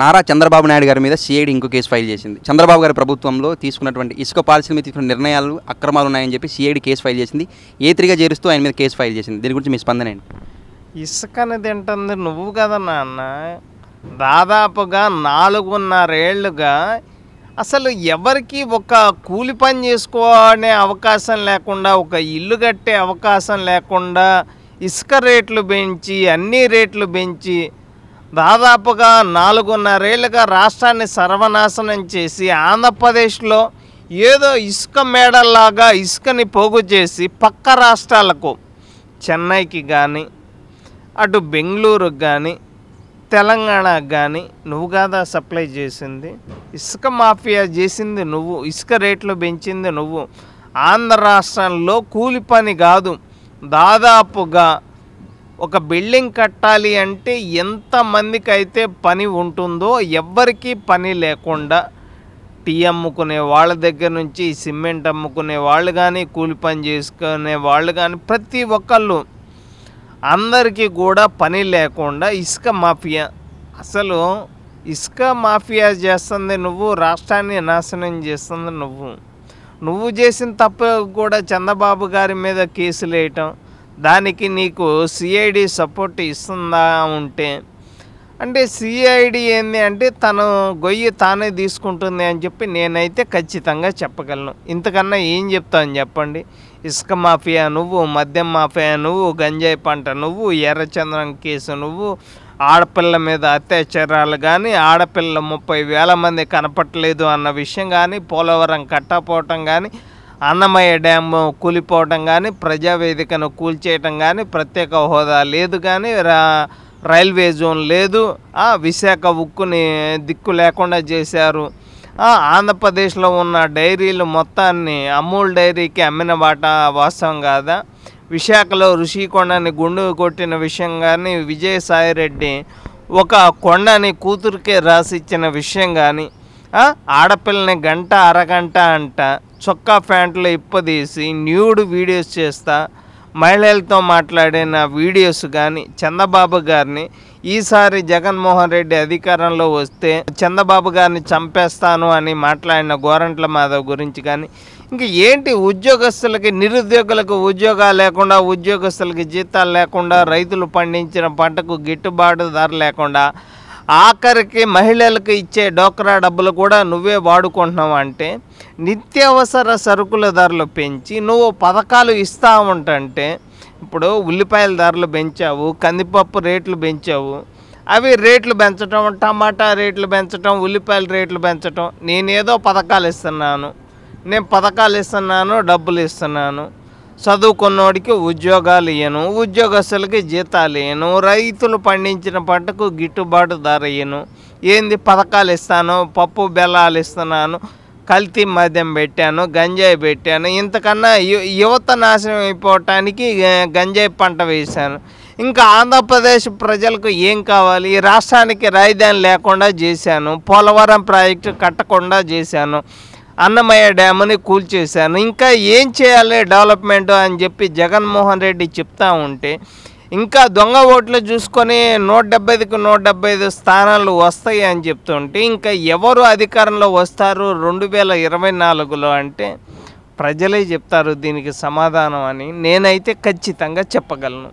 నారా చంద్రబాబు నాయుడు గారి మీద సిఐడి ఇంకో కేసు ఫైల్ చేసింది చంద్రబాబు గారి ప్రభుత్వంలో తీసుకున్నటువంటి ఇసుక పాలసీల మీద తీసుకున్న నిర్ణయాలు అక్రమాలు ఉన్నాయని చెప్పి సిఐడి కేసు ఫైల్ చేసింది ఏ త్రీగా చేరుస్తూ ఆయన మీద కేసు ఫైల్ చేసింది దీని గురించి మీ స్పందన ఏంటి ఇసుక అనేది ఏంటంది నువ్వు కదా నాన్న దాదాపుగా నాలుగున్నరేళ్లుగా అసలు ఎవరికి ఒక కూలి పని చేసుకోనే అవకాశం లేకుండా ఒక ఇల్లు కట్టే అవకాశం లేకుండా ఇసుక రేట్లు పెంచి అన్ని రేట్లు పెంచి దాదాపుగా నాలుగున్నరేళ్లుగా రాష్ట్రాన్ని సర్వనాశనం చేసి ఆంధ్రప్రదేశ్లో ఏదో ఇసుక మేడల్లాగా ఇసుకని పోగు చేసి పక్క రాష్ట్రాలకు చెన్నైకి కానీ అటు బెంగళూరుకు కానీ తెలంగాణకు కానీ నువ్వు కాదా సప్లై చేసింది ఇసుక మాఫియా చేసింది నువ్వు ఇసుక రేట్లు పెంచింది నువ్వు ఆంధ్ర రాష్ట్రంలో కూలి పని కాదు దాదాపుగా ఒక బిల్డింగ్ కట్టాలి అంటే ఎంతమందికి అయితే పని ఉంటుందో ఎవ్వరికీ పని లేకుండా టీ అమ్ముకునే వాళ్ళ దగ్గర నుంచి సిమెంట్ అమ్ముకునే వాళ్ళు కానీ కూలి పని చేసుకునే వాళ్ళు కానీ ప్రతి ఒక్కళ్ళు అందరికీ కూడా పని లేకుండా ఇసుక మాఫియా అసలు ఇసుక మాఫియా చేస్తుంది నువ్వు రాష్ట్రాన్ని నాశనం చేస్తుంది నువ్వు నువ్వు చేసిన తప్పు కూడా చంద్రబాబు గారి మీద కేసులు వేయటం దానికి నీకు సిఐడి సపోర్ట్ ఇస్తుందా ఉంటే అంటే సిఐడి ఏంది అంటే తను గొయ్యి తానే తీసుకుంటుంది అని చెప్పి నేనైతే ఖచ్చితంగా చెప్పగలను ఇంతకన్నా ఏం చెప్తావు చెప్పండి ఇసుక మాఫియా నువ్వు మద్యం మాఫియా నువ్వు గంజాయి పంట నువ్వు ఎర్రచంద్రం కేసు నువ్వు ఆడపిల్ల మీద అత్యాచారాలు కానీ ఆడపిల్ల ముప్పై వేల మంది కనపట్టలేదు అన్న విషయం కానీ పోలవరం కట్టపోవటం కానీ అన్నమయ్య డ్యామ్ కూలిపోవటం కానీ ప్రజావేదికను కూల్చేయటం కానీ ప్రత్యేక హోదా లేదు కానీ రైల్వే జోన్ లేదు విశాఖ ఉక్కుని దిక్కు లేకుండా చేశారు ఆంధ్రప్రదేశ్లో ఉన్న డైరీలు మొత్తాన్ని అమూల్ డైరీకి అమ్మిన బాట వాస్తవం కాదా విశాఖలో ఋషికొండని గుండు కొట్టిన విషయం కానీ విజయసాయిరెడ్డి ఒక కొండని కూతురికే రాసిచ్చిన విషయం కానీ ఆడపిల్లని గంట అరగంట అంట చొక్కా ప్యాంట్లు ఇప్పదీసి న్యూడ్ వీడియోస్ చేస్తా మహిళలతో మాట్లాడిన వీడియోస్ కానీ చంద్రబాబు గారిని ఈసారి జగన్మోహన్ రెడ్డి అధికారంలో వస్తే చంద్రబాబు గారిని చంపేస్తాను అని మాట్లాడిన గోరంట్ల మాధవ్ గురించి కానీ ఇంక ఏంటి ఉద్యోగస్తులకి నిరుద్యోగులకు ఉద్యోగాలు లేకుండా ఉద్యోగస్తులకి జీతాలు లేకుండా రైతులు పండించిన పంటకు గిట్టుబాటు ధర లేకుండా ఆఖరికి మహిళలకు ఇచ్చే డోక్రా డబ్బులు కూడా నువ్వే వాడుకుంటున్నావు అంటే నిత్యావసర సరుకుల ధరలు పెంచి నువ్వు పథకాలు ఇస్తా ఉంటంటే ఇప్పుడు ఉల్లిపాయల ధరలు పెంచావు కందిపప్పు రేట్లు పెంచావు అవి రేట్లు పెంచడం టమాటా రేట్లు పెంచడం ఉల్లిపాయల రేట్లు పెంచడం నేనేదో పథకాలు ఇస్తున్నాను నేను పథకాలు ఇస్తున్నాను డబ్బులు ఇస్తున్నాను చదువుకున్నోడికి ఉద్యోగాలు ఇయ్యను ఉద్యోగస్తులకి జీతాలు ఇయ్యను రైతులు పండించిన పంటకు గిట్టుబాటు ధర ఇయ్యను ఏంది పథకాలు ఇస్తాను పప్పు బెల్లాలు ఇస్తున్నాను కల్తీ మద్యం పెట్టాను గంజాయి పెట్టాను ఇంతకన్నా యువత నాశనం అయిపోవటానికి గంజాయి పంట వేశాను ఇంకా ఆంధ్రప్రదేశ్ ప్రజలకు ఏం కావాలి ఈ రాష్ట్రానికి రాజధాని లేకుండా చేశాను పోలవరం ప్రాజెక్టు కట్టకుండా చేశాను అన్నమయ్య డ్యామ్ని కూల్చేశాను ఇంకా ఏం చేయాలి డెవలప్మెంట్ అని చెప్పి జగన్మోహన్ రెడ్డి చెప్తా ఉంటే ఇంకా దొంగ ఓట్లు చూసుకొని నూట డెబ్బైదికి నూట డెబ్బై ఐదు స్థానాలు వస్తాయి అని చెప్తుంటే ఇంకా ఎవరు అధికారంలో వస్తారు రెండు వేల ఇరవై నాలుగులో అంటే ప్రజలే చెప్తారు దీనికి సమాధానం అని నేనైతే ఖచ్చితంగా చెప్పగలను